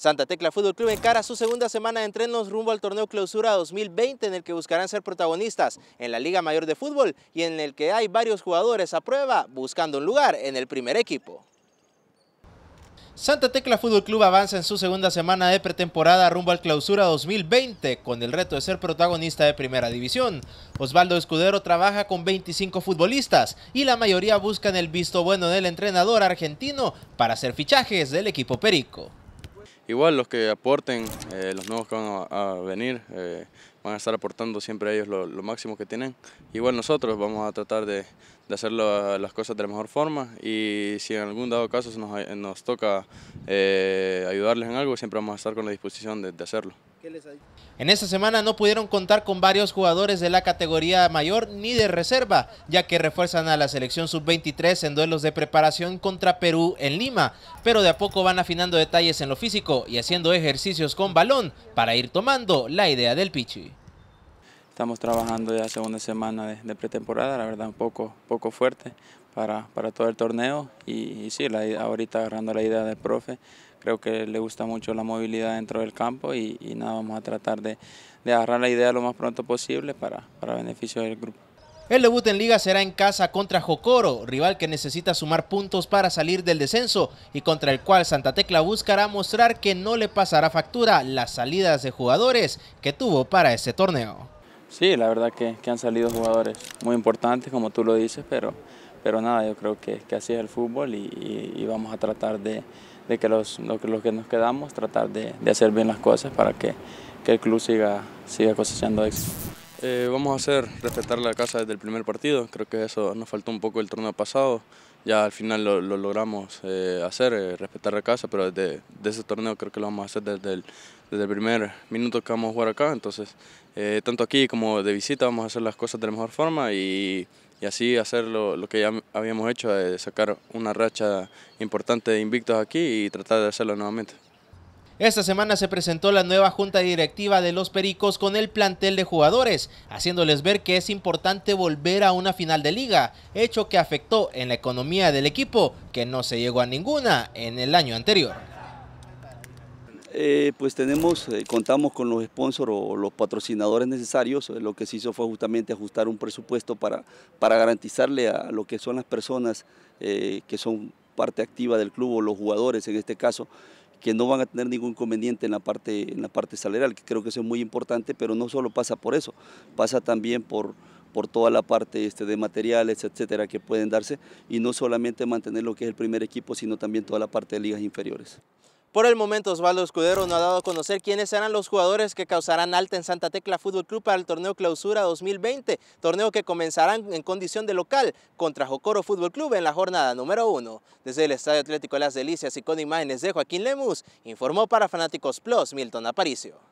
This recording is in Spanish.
Santa Tecla Fútbol Club encara su segunda semana de entrenos rumbo al torneo Clausura 2020 en el que buscarán ser protagonistas en la Liga Mayor de Fútbol y en el que hay varios jugadores a prueba buscando un lugar en el primer equipo. Santa Tecla Fútbol Club avanza en su segunda semana de pretemporada rumbo al clausura 2020 con el reto de ser protagonista de primera división. Osvaldo Escudero trabaja con 25 futbolistas y la mayoría buscan el visto bueno del entrenador argentino para hacer fichajes del equipo Perico. Igual los que aporten, eh, los nuevos que van a, venir, eh, van a estar aportando siempre a ellos lo, máximo que tienen. Igual nosotros vamos a tratar de, de hacer las cosas de la mejor forma y si en algún dado caso nos, nos toca eh, ayudarles en algo, siempre vamos a estar con la disposición de hacerlo. En esta semana no pudieron contar con varios jugadores de la categoría mayor ni de reserva, ya que refuerzan a la selección sub-23 en duelos de preparación contra Perú en Lima, pero de a poco van afinando detalles en lo físico y haciendo ejercicios con balón para ir tomando la idea del Pichi. Estamos trabajando ya segunda semana de, pretemporada, la verdad un poco, poco fuerte para, para todo el torneo y, sí, la, ahorita agarrando la idea del profe, creo que le gusta mucho la movilidad dentro del campo y, nada, vamos a tratar de, agarrar la idea lo más pronto posible para, para beneficio del grupo. El debut en liga será en casa contra Jocoro, rival que necesita sumar puntos para salir del descenso y contra el cual Santa Tecla buscará mostrar que no le pasará factura las salidas de jugadores que tuvo para este torneo. Sí, la verdad que, han salido jugadores muy importantes, como tú lo dices, pero, pero nada, yo creo que, así es el fútbol y, vamos a tratar de, que los, los, que nos quedamos, tratar de, hacer bien las cosas para que, el club siga, siga cosechando éxito. Eh, vamos a hacer respetar la casa desde el primer partido, creo que eso nos faltó un poco el torneo pasado, ya al final lo, logramos eh, hacer, eh, respetar la casa, pero desde de ese torneo creo que lo vamos a hacer desde el, primer minuto que vamos a jugar acá, entonces tanto aquí como de visita vamos a hacer las cosas de la mejor forma y, y así hacer lo, lo, que ya habíamos hecho, sacar una racha importante de invictos aquí y tratar de hacerlo nuevamente. Esta semana se presentó la nueva junta directiva de los Pericos con el plantel de jugadores, haciéndoles ver que es importante volver a una final de liga, hecho que afectó en la economía del equipo, que no se llegó a ninguna en el año anterior. Eh, pues tenemos, eh, contamos con los sponsors o los patrocinadores necesarios. Eh, lo que se hizo fue justamente ajustar un presupuesto para, para garantizarle a lo que son las personas que son parte activa del club o los jugadores en este caso, que no van a tener ningún inconveniente en la parte, en la parte salarial, que creo que eso es muy importante, pero no solo pasa por eso, pasa también por, por toda la parte este, de materiales, etcétera, que pueden darse, y no solamente mantener lo que es el primer equipo, sino también toda la parte de ligas inferiores. Por el momento, Osvaldo Escudero no ha dado a conocer quiénes serán los jugadores que causarán alta en Santa Tecla Fútbol Club para el torneo Clausura 2020, torneo que comenzará en condición de local contra Jocoro Fútbol Club en la jornada número uno. Desde el Estadio Atlético de Las Delicias y con imágenes de Joaquín Lemus, informó para Fanáticos Plus Milton Aparicio.